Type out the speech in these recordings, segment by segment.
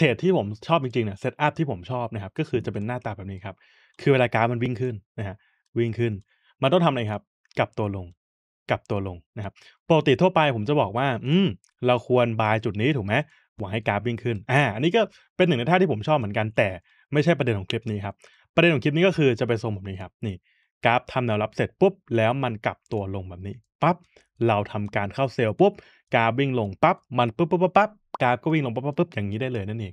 เทรดที่ผมชอบจริงๆ เนี่ย เซตอัพที่ผมชอบนะครับ ก็คือจะเป็นหน้าตาแบบนี้ครับ คือเวลากราฟมันวิ่งขึ้นนะฮะ วิ่งขึ้น มันต้องทำอะไรครับ กลับตัวลง กลับตัวลงนะครับ ปกติทั่วไปผมจะบอกว่า อืม เราควรบายจุดนี้ถูกไหมหวังให้กราฟวิ่งขึ้น อ่า อันนี้ก็เป็นหนึ่งในท่าที่ผมชอบเหมือนกัน แต่ไม่ใช่ประเด็นของคลิปนี้ครับ ประเด็นของคลิปนี้ก็คือจะไปทรงแบบนี้ครับ นี่ กราฟทำแนวรับเสร็จปุ๊บ แล้วมันกลับตัวลงแบบนี้ ปั๊บ เราทำการเข้าเซลล์ปุ๊บกราฟวิ่งลงปั๊บ มันปุ๊บปุ๊บปั๊บกราฟก็วิ่งลงปั๊บปั๊บ อย่างนี้ได้เลยนั่นเอง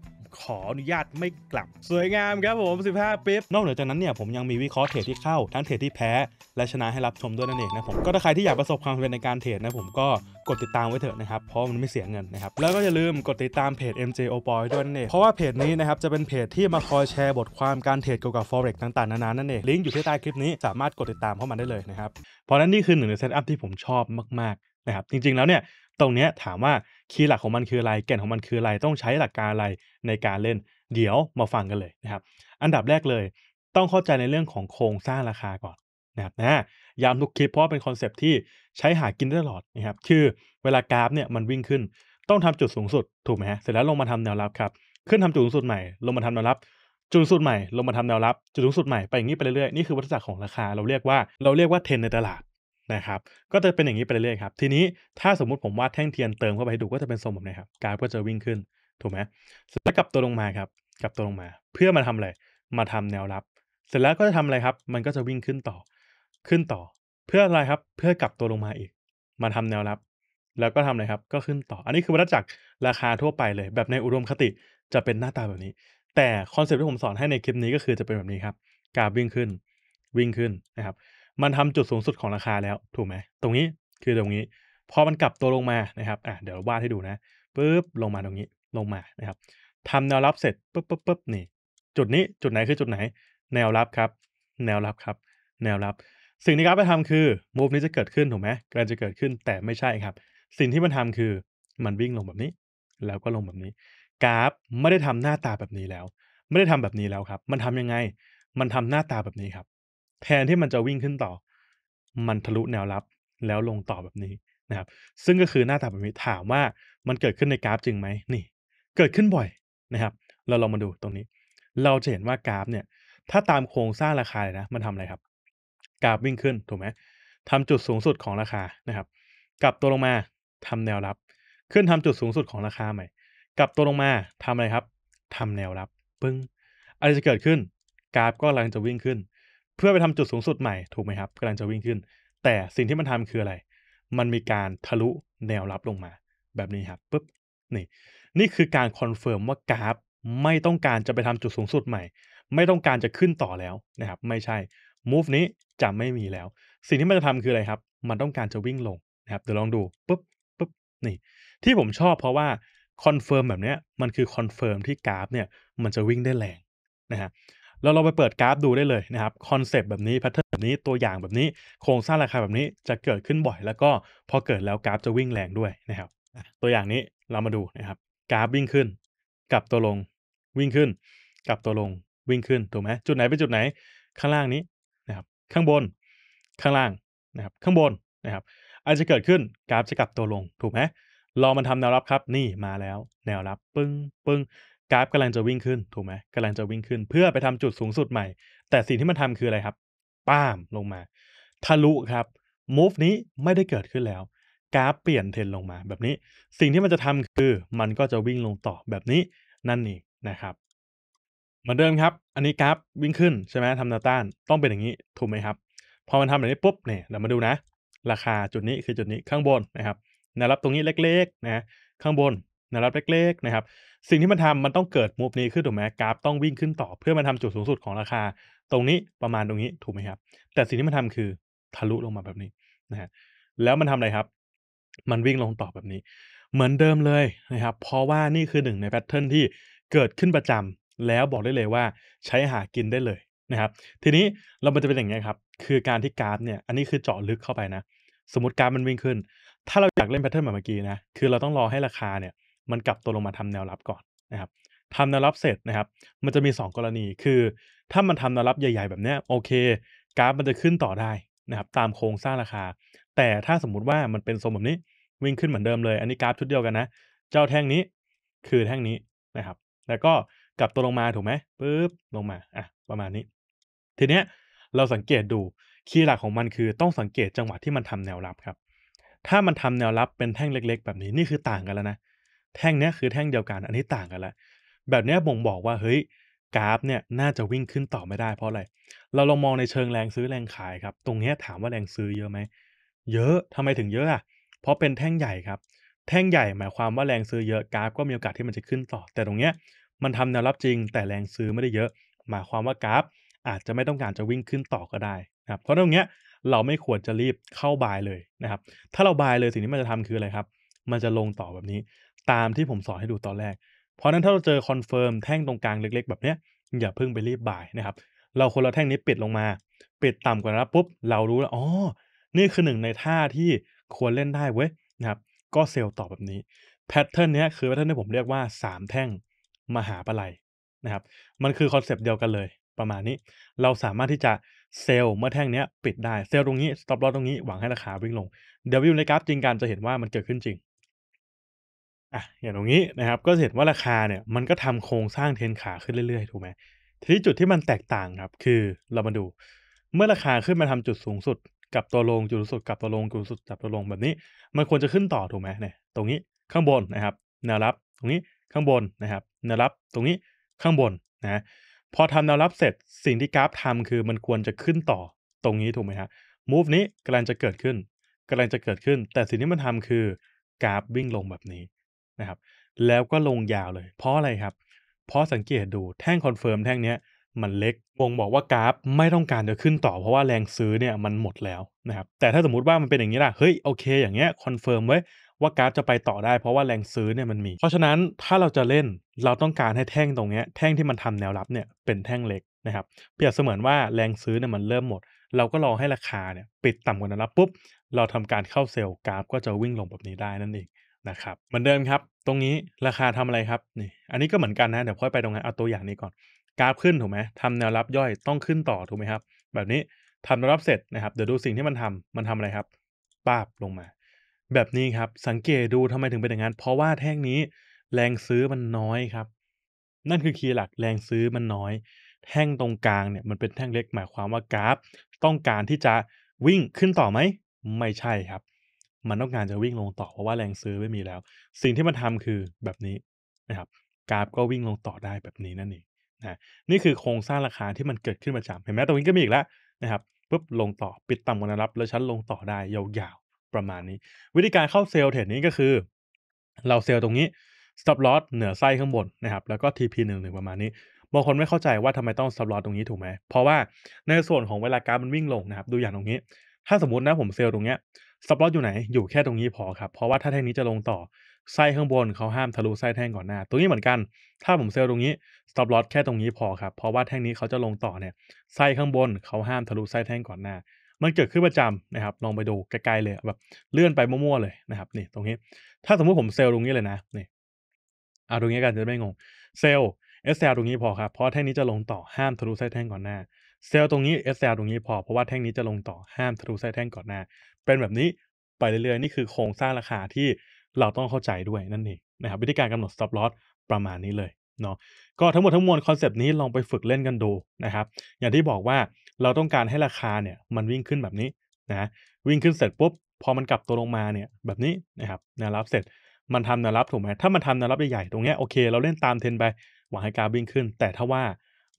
ขออนุญาตไม่กลับ สวยงามครับผม 15ปิ๊บนอกเหนือจากนั้นเนี่ยผมยังมีวิเคราะห์เทรดที่เข้าทั้งเทรดที่แพ้ และชนะให้รับชมด้วยนั่นเองนะผม ก็ถ้าใครที่อยากประสบความสำเร็จในการเทรดนะผมก็ กดติดตามไว้เถอะนะครับ เพราะมันไม่เสียเงินนะครับ แล้วก็อย่าลืมกดติดตามเพจ MJ o p o y ด้วยนั่นเองเพราะว่าเพจนี้นะครับจะเป็นเพจที่มาคอยแชร์บทความการเทรดเกี่ยวกับ forex ต่างๆ นานานั่นเองลิงก์อยู่ที่ใต้คลิปนี้สามารถกดติดตามเข้ามาได้เลยนะครับเพราะนั้นนี่คือหนึ่งในเซตอัพที่ผมชอบมากๆนะครับจริง ๆแล้วเนี่ยตรงเนี้ยถามว่าคีย์หลักของมันคืออะไรแก่นของมันคืออะไรต้องใช้หลักการอะไรในการเล่นเดี๋ยวมาฟังกันเลยนะครับอันดับแรกเลยต้องเข้าใจในเรื่องของโครงสร้างราคาก่อนนะครับนะย้ำทุกคลิปเพราะเป็นคอนเซปที่ใช้หากินตลอดนะครับคือเวลากราฟเนี่ยมันวิ่งขึ้นต้องทำจุดสูงสุดถูกไหมฮะเสร็จแล้วลงมาทำแนวรับครับ ขึ้นทำจุดสูงสุดใหม่ ลงมาทำแนวรับจุดสูงสุดใหม่ลงมาทำแนวรับจุดสูงสุดใหม่ไปอย่างนี้ไปเรื่อยๆนี่คือวัฏจักรของราคาเราเรียกว่าเราเรียกว่าเทรนในตลาดนะครับก็จะเป็นอย่างนี้ไปเรื่อยๆครับ ทีนี้ถ้าสมมุติผมวาดแท่งเทียนเติมเข้าไปดูก็จะเป็นทรงแบบนี้ครับ กราฟก็จะวิ่งขึ้น ถูกไหมเสร็จแล้วกลับตัวลงมาครับ กลับตัวลงมา เพื่อมาทำอะไร มาทำแนวรับ เสร็จแล้วก็จะทำอะไรครับ มันก็จะวิ่งขึ้นต่อ ขึ้นต่อ เพื่ออะไรครับ เพื่อกลับตัวลงมาอีก มาทำแนวรับ แล้วก็ทำอะไรครับ ก็ขึ้นต่อ อันนี้คือวัฏจักรราคาทั่วไปเลย แบบในอุดมคติจะเป็นหน้าตาแบบนี้ แต่คอนเซ็ปต์ที่ผมสอนให้ในคลิปนี้ก็คือจะเป็นแบบนี้ครับ กราฟวิ่งขึ้น วิ่งขึ้นนะครับมันทำจุดสูงสุดของราคาแล้วถูกไหม ตรงนี้คือตรงนี้พอมันกลับตัวลงมานะครับอ่ะเดี๋ยววาดให้ดูนะปุ๊บลงมาตรงนี้ ลงมานะครับทำแนวรับเสร็จปุ๊บปุ๊บปุ๊บนี่จุดนี้ จุดไหนคือจุดไหน แนวรับครับ แนวรับครับ แนวรับ สิ่งที่กราฟไปทำคือมูฟนี้จะเกิดขึ้นถูกไหมกราฟจะเกิดขึ้นแต่ไม่ใช่ครับ สิ่งที่มันทำคือมันวิ่งลงแบบนี้ แล้วก็ลงแบบนี้ กราฟไม่ได้ทำหน้าตาแบบนี้แล้ว ไม่ได้ทำแบบนี้แล้วครับ มันทำยังไง มันทำหน้าตาแบบนี้ครับแทนที่มันจะวิ่งขึ้นต่อ มันทะลุแนวรับแล้วลงต่อแบบนี้นะครับ ซึ่งก็คือหน้าตาแบบนี้ถามว่ามันเกิดขึ้นในกราฟจริงไหมนี่ เกิดขึ้นบ่อยนะครับ เราลองมาดูตรงนี้ เราจะเห็นว่ากราฟเนี่ย ถ้าตามโครงสร้างราคาเลยนะ มันทำอะไรครับ กราฟวิ่งขึ้นถูกไหมทำจุดสูงสุดของราคานะครับ กลับตัวลงมาทำแนวรับ ขึ้นทำจุดสูงสุดของราคาใหม่ กลับตัวลงมาทำอะไรครับ ทำแนวรับ ปึ้งอะไรจะเกิดขึ้น กราฟก็กำลังจะวิ่งขึ้นเพื่อไปทำจุดสูงสุดใหม่ถูกไหมครับกำลังจะวิ่งขึ้น แต่สิ่งที่มันทำคืออะไร มันมีการทะลุแนวรับลงมา แบบนี้ครับปุ๊บนี่ นี่คือการคอนเฟิร์มว่ากราฟ ไม่ต้องการจะไปทำจุดสูงสุดใหม่ ไม่ต้องการจะขึ้นต่อแล้วนะครับ ไม่ใช่ move นี้จะไม่มีแล้ว สิ่งที่มันจะทำคืออะไรครับ มันต้องการจะวิ่งลงนะครับเดี๋ยวลองดูปุ๊บปุ๊บนี่ ที่ผมชอบเพราะว่าคอนเฟิร์มแบบนี้มันคือคอนเฟิร์มที่กราฟเนี่ย มันจะวิ่งได้แรงนะฮะเราเราไปเปิดกราฟดูได้เลยนะครับคอนเซปต์แบบนี้แพทเทิร์นแบบนี้ตัวอย่างแบบนี้โครงสร้างราคาแบบนี้จะเกิดขึ้นบ่อยแล้วก็พอเกิดแล้วกราฟจะวิ่งแรงด้วยนะครับตัวอย่างนี้เรามาดูนะครับกราฟวิ่งขึ้น กลับตัวลงวิ่งขึ้น กลับตัวลงวิ่งขึ้นถูกไหมจุดไหนเป็นจุดไหนข้างล่างนี้นะครับข้างบนข้างล่างนะครับข้างบนนะครับ อาจจะเกิดขึ้นกราฟจะกลับตัวลงถูกไหมรอมันทำแนวรับครับนี่มาแล้ว แนวรับปึ้งปึ้งกราฟกำลังจะวิ่งขึ้นถูกไหมกำลังจะวิ่งขึ้นเพื่อไปทำจุดสูงสุดใหม่ แต่สิ่งที่มันทำคืออะไรครับ ป้ามลงมาทะลุครับมูฟนี้ไม่ได้เกิดขึ้นแล้วกราฟเปลี่ยนเทรนลงมา แบบนี้สิ่งที่มันจะทำคือมันก็จะวิ่งลงต่อแบบนี้นั่นเองนะครับ เหมือนเดิมครับ อันนี้กราฟวิ่งขึ้นใช่ไหมทำนาต้าน ต้องเป็นอย่างนี้ถูกไหมครับพอมันทำแบบนี้ปุ๊บเนี่ยเรามาดูนะ ราคาจุดนี้คือจุดนี้ข้างบนนะครับแนวรับตรงนี้เล็กๆนะข้างบนแนะรับเล็กๆนะครับ สิ่งที่มันทำมันต้องเกิดมูฟนี้ขึ้นถูกไหมกราฟต้องวิ่งขึ้นต่อ เพื่อมาทำจุดสูงสุดของราคา ตรงนี้ประมาณตรงนี้ถูกไหมครับ แต่สิ่งที่มันทำคือทะลุ ลงมาแบบนี้นะฮะแล้วมันทำอะไรครับ มันวิ่งลงต่อแบบนี้ เหมือนเดิมเลยนะครับ เพราะว่านี่คือหนึ่งในแพทเทิร์นที่เกิดขึ้นประจำ แล้วบอกได้เลยว่า ใช้หากินได้เลยนะครับ ทีนี้เรามันจะเป็นอย่างนี้ครับ คือการที่กราฟเนี่ย อันนี้คือเจาะลึกเข้าไปนะ สมมติกราฟมันวิ่งขึ้น ถ้าเราอยากเล่นแพทเทิร์นแบบเมื่อกี้นะคือเราต้องรอให้ราคาเนี่ยมันกลับตัวลงมาทำแนวรับก่อนนะครับทำแนวรับเสร็จนะครับ มันจะมี 2 กรณีคือถ้ามันทำแนวรับใหญ่ ๆแบบนี้โอเคกราฟมันจะขึ้นต่อได้นะครับ ตามโครงสร้างราคา แต่ถ้าสมมุติว่ามันเป็นทรงแบบนี้วิ่งขึ้นเหมือนเดิมเลย อันนี้กราฟชุดเดียวกันนะ เจ้าแท่งนี้คือแท่งนี้นะครับ แล้วก็กลับตัวลงมาถูกไหมปุ๊บ ลงมาอ่ะประมาณนี้ ทีเนี้ยเราสังเกตดูคีย์หลักของมันคือต้องสังเกตจังหวะที่มันทำแนวรับครับ ถ้ามันทำแนวรับเป็นแท่งเล็ก ๆ แบบนี้นี่คือต่างกันแล้วนะแท่งเนี้ยคือแท่งเดียวกันอันนี้ต่างกันละแบบเนี้ยบ่งบอกว่าเฮ้ยกราฟเนี่ยน่าจะวิ่งขึ้นต่อไม่ได้เพราะอะไรเราลองมองในเชิงแรงซื้อแรงขายครับ ตรงนี้ถามว่าแรงซื้อเยอะไหมเยอะทำไมถึงเยอะอ่ะเพราะเป็นแท่งใหญ่ครับ แท่งใหญ่ หมายความว่าแรงซื้อเยอะกราฟ ก็มีโอกาสที่มันจะขึ้นต่อ แต่ตรงเนี้ยมันทำแนวรับจริงแต่แรงซื้อไม่ได้เยอะ หมายความว่ากราฟ อาจจะไม่ต้องการจะวิ่งขึ้นต่อก็ได้นะครับเพราะตรงเนี้ยเราไม่ควรจะรีบเข้าบายเลยนะครับถ้าเราบายเลยสิ่งที่มันจะทำคืออะไรครับมันจะลงต่อแบบนี้ตามที่ผมสอนให้ดูตอนแรก เพราะนั้นถ้าเราเจอคอนเฟิร์มแท่งตรงกลางเล็กๆแบบเนี้ยอย่าเพิ่งไปรีบบ่ายนะครับ เราคนเราแท่งนี้ปิดลงมา ปิดต่ำกว่านั้นปุ๊บ เรารู้แล้ว อ๋อ นี่คือหนึ่งในท่าที่ควรเล่นได้เว้ยนะครับก็เซลล์ตอบแบบนี้ แพทเทิร์นนี้คือแพทเทิร์นที่ผมเรียกว่า 3 แท่งมหาปลัยนะครับมันคือคอนเซปต์เดียวกันเลยประมาณนี้ เราสามารถที่จะเซลล์เมื่อแท่งนี้ปิดได้เซลล์ตรงนี้สต็อปลอตตรงนี้หวังให้ราคาวิ่งลงเดี๋ยววิวในกราฟจริงการจะเห็นว่ามันเกิดขึ้นจริงอ่ะอย่างตรงนี้นะครับก็เห็นว่าราคาเนี่ยมันก็ทำโครงสร้างเทรนขาขึ้นเรื่อย ๆถูกไหมทีนี้จุดที่มันแตกต่าง ครับคือเรามาดู เมื่อราคาขึ้นมาทำจุดสูงสุด กับตัวลงจุดสุด กับตัวลงจุดสุด กับตัวลงแบบนี้ มันควรจะขึ้นต่อถูกไหมเนี่ยตรงนี้ข้างบนนะครับแนวรับตรงนี้ข้างบนนะครับแนวรับตรงนี้ข้างบนนะพอทำแนวรับเสร็จสิ่งที่กราฟทำคือมันควรจะขึ้นต่อตรงนี้ถูกไหมฮะมูฟนี้กำลังจะเกิดขึ้นกำลังจะเกิดขึ้น แต่สิ่งที่มันทำคือกราฟวิ่งลงแบบนี้ะครับแล้วก็ลงยาวเลยเพราะอะไรครับ เพราะสังเกตดูแท่งคอนเฟิร์มแท่งเนี้ยมันเล็กวงบอกว่ากราฟไม่ต้องการจะขึ้นต่อ เพราะว่าแรงซื้อเนี่ยมันหมดแล้วนะครับแต่ถ้าสมมติว่ามันเป็นอย่างนี้ล่ะเฮ้ยโอเค อย่างเงี้ยคอนเฟิร์มไว้ว่ากราฟจะไปต่อได้เพราะว่าแรงซื้อเนี่ยมันมีเพราะฉะนั้นถ้าเราจะเล่นเราต้องการให้แท่งตรงเนี้ยแท่งที่มันทำแนวรับเนี่ยเป็นแท่งเล็กนะครับ เปรียบเสมือนว่าแรงซื้อเนี่ยมันเริ่มหมด เราก็รอให้ราคาเนี่ยปิดต่ำกว่าแนวรับปุ๊บเราทำการเข้าเซลล์กราฟก็จะวิ่งลงแบบนี้ได้นั่นเองนะครับเหมือนเดิมครับตรงนี้ราคาทำอะไรครับนี่อันนี้ก็เหมือนกันนะเดี๋ยวค่อยไปตรงนั้นเอาตัวอย่างนี้ก่อน กราฟขึ้นถูกไหมทำแนวรับย่อยต้องขึ้นต่อถูกไหมครับ แบบนี้ทำแนวรับเสร็จนะครับเดี๋ยวดูสิ่งที่มันทำมันทำอะไรครับป้าบลงมา แบบนี้ครับสังเกตดูทำไมถึงเป็นอย่างนั้นเพราะว่าแท่งนี้แรงซื้อมันน้อยครับ นั่นคือคีย์หลักแรงซื้อมันน้อย แท่งตรงกลางเนี่ยมันเป็นแท่งเล็กหมายความว่ากราฟ ต้องการที่จะวิ่งขึ้นต่อไหม ไม่ใช่ครับมันต้องการจะวิ่งลงต่อเพราะว่าแรงซื้อไม่มีแล้ว สิ่งที่มันทำคือแบบนี้นะครับกราฟก็วิ่งลงต่อได้แบบนี้นั่นเองนะนี่คือโครงสร้างราคาที่มันเกิดขึ้นประจำเห็นไหมตรงนี้ก็มีอีกแล้วนะครับปุ๊บลงต่อปิดต่ำกว่าแนวรับ แล้วชั้นลงต่อได้ยาวๆประมาณนี้ วิธีการเข้าเซลล์เทรดนี้ก็คือ เราเซลล์ตรงนี้ stop loss เหนือไส้ข้างบนนะครับ แล้วก็ TP 1 1ประมาณนี้บางคนไม่เข้าใจว่าทำไมต้อง stop loss ตรงนี้ถูกไหมเพราะว่าในส่วนของเวลาการมันวิ่งลงนะครับ ดูอย่างตรงนี้ ถ้าสมมตินะผมเซลล์ตรงเนี้ยสต็อปลอตอยู่ไหนอยู่แค่ตรงนี้พอครับ เพราะว่าถ้าแท่งนี้จะลงต่อ ไส้ข้างบนเขาห้ามทะลุไส้แท่งก่อนหน้า ตรงนี้เหมือนกัน ถ้าผมเซลล์ตรงนี้ สต็อปลอตแค่ตรงนี้พอครับ เพราะว่าแท่งนี้เขาจะลงต่อเนี่ย ไส้ข้างบนเขาห้ามทะลุไส้แท่งก่อนหน้า มันเกิดขึ้นประจำนะครับ ลองไปดูไกลๆเลยแบบ เลื่อนไปมั่วๆเลยนะครับนี่ตรงนี้ ถ้าสมมติผมเซลล์ตรงนี้เลยนะนี่เอาตรงนี้กันจะไม่งงเซลล์ซลตรงนี้พอครับ เพราะแท่งนี้จะลงต่อห้ามทะลุไส้แท่งก่อนหน้าเซลล์ตรงนี้ SL ตรงนี้พอเพราะว่าแท่งนี้จะลงต่อห้ามทะลุเส้แท่งก่อนหน้า เป็นแบบนี้ไปเรื่อยๆ นี่คือโครงสร้างราคาที่เราต้องเข้าใจด้วย นั่นเองนะครับวิธีการกำหนด stop loss ประมาณนี้เลยเนาะก็ทั้งหมดทั้งมวลคอนเซปต์นี้ลองไปฝึกเล่นกันดูนะครับอย่างที่บอกว่าเราต้องการให้ราคาเนี่ยมันวิ่งขึ้นแบบนี้นะวิ่งขึ้นเสร็จปุ๊บพอมันกลับตัวลงมาเนี่ยแบบนี้นะครับแนวรับเสร็จ มันทำแนวรับถูกไหมถ้ามันทำแนวรับใหญ่ๆตรงเนี้ยโอเค เราเล่นตามเทรนไปหวังให้การวิ่งขึ้น แต่ถ้าว่า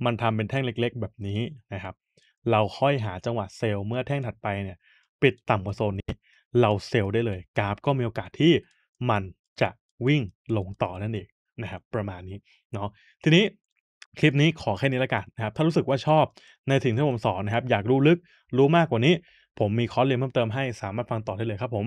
มันทำเป็นแท่งเล็กๆ แบบนี้นะครับ เราค่อยหาจังหวะเซลล์เมื่อแท่งถัดไปเนี่ยปิดต่ำกว่าโซนนี้ เราเซลล์ได้เลย กราฟก็มีโอกาสที่มันจะวิ่งลงต่อนั่นเองนะครับ ประมาณนี้เนาะทีนี้คลิปนี้ขอแค่นี้ละกันนะครับถ้ารู้สึกว่าชอบในสิ่งที่ผมสอนนะครับ อยากรู้ลึกรู้มากกว่านี้ ผมมีคอร์สเรียนเพิ่มเติมให้สามารถฟังต่อได้เลยครับผม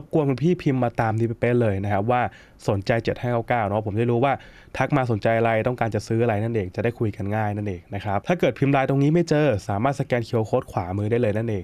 บกวนพี่พิมพ์มาตามที่เป๊ะเลยนะครับว่าสนใจ7599เนาะผมได้รู้ว่า ทักมาสนใจอะไรต้องการจะซื้ออะไรนั่นเอง จะได้คุยกันง่ายนั่นเองนะครับ ถ้าเกิดพิมพ์ลายตรงนี้ไม่เจอสามารถสแกนเคอร์โค้ดขวามือได้เลยนั่นเอง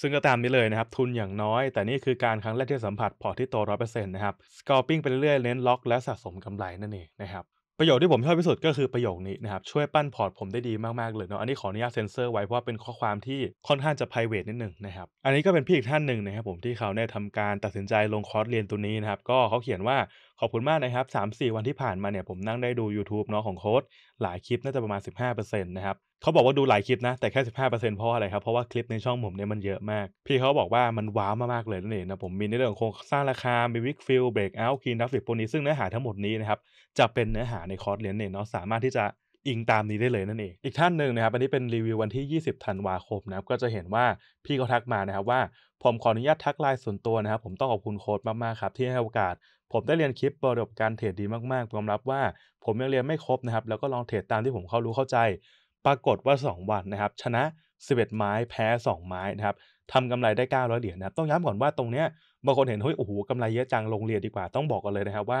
ซึ่งก็ตามนี้เลยนะครับ ทุนอย่างน้อย แต่นี่คือการครั้งแรกที่สัมผัสพอที่โตร้อยเปอร์เซ็นต์นะครับสกอปปิ้งไปเรื่อยเน้นล็อกและสะสมกำไร นั่นเองนะครับประโยชน์ที่ผมชอบที่สุดก็คือประโยคนี้นะครับ ช่วยปั้นพอร์ตผมได้ดีมากๆเลยเนาะอันนี้ขออนุญาตเซ็นเซอร์ไว้ เพราะเป็นข้อความที่ค่อนข้างจะ p r i v a t นิดหนึ่งนะครับอันนี้ก็เป็นพี่อีกท่านหนึ่งนะครับผมที่เขาได้ทำการตัดสินใจลงคอร์สเรียนตัวนี้นะครับก็เขาเขียนว่าขอบคุณมากนะครับ 3-4 วันที่ผ่านมาเนี่ยผมนั่งได้ดู YouTube เนาะของโค้ดหลายคลิปน่าจะประมาณ 15%นะครับเขาบอกว่าดูหลายคลิปนะแต่แค่ 15%เพราะอะไรครับ เพราะว่าคลิปในช่องผมเนี่ยมันเยอะมาก พี่เขาบอกว่ามันว้าวมากๆเลยนั่นเองนะผมมีในเรื่องของโครงสร้างราคามีวิกฟิลเบรกเอาท์คีนดัฟฟิกพวกนี้ซึ่งเนื้อหาทั้งหมดนี้นะครับจะเป็นเนื้อหาในคอร์สเรียนเนี่ยเนาะสามารถที่จะอิงตามนี้ได้เลยนั่นเองอีกท่านหนึ่งนะครับอันนี้เป็นรีวิววันที่ 20ธันวาคมนะครับก็จะเห็นว่าพี่เขาทักมานะครับว่าผมขออนุญาตทักไลน์ส่วนตัวนะครับ ผมต้องขอบคุณโค้ดมากๆครับที่ให้โอกาส ผมได้เรียนคลิปประสบการเทรดดีมากๆยอมรับว่าผมยังเรียนไม่ครบนะครับ แล้วก็ลองเทรดตามที่ผมเข้ารู้เข้าใจ ปรากฏว่า 2 วันนะครับชนะ11ไม้แพ้ 2 ไม้นะครับทำกำไรได้ 900เหรียญนะครับ ต้องย้ำก่อนว่าตรงเนี้ยบางคนเห็นเฮ้ยโอ้โหกำไรเยอะจังลงเรียนดีกว่าต้องบอกกันเลยนะครับว่า